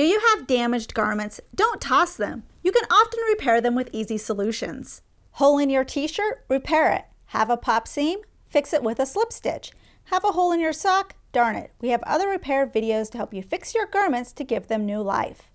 Do you have damaged garments? Don't toss them. You can often repair them with easy solutions. Hole in your t-shirt? Repair it. Have a pop seam? Fix it with a slip stitch. Have a hole in your sock? Darn it, we have other repair videos to help you fix your garments to give them new life.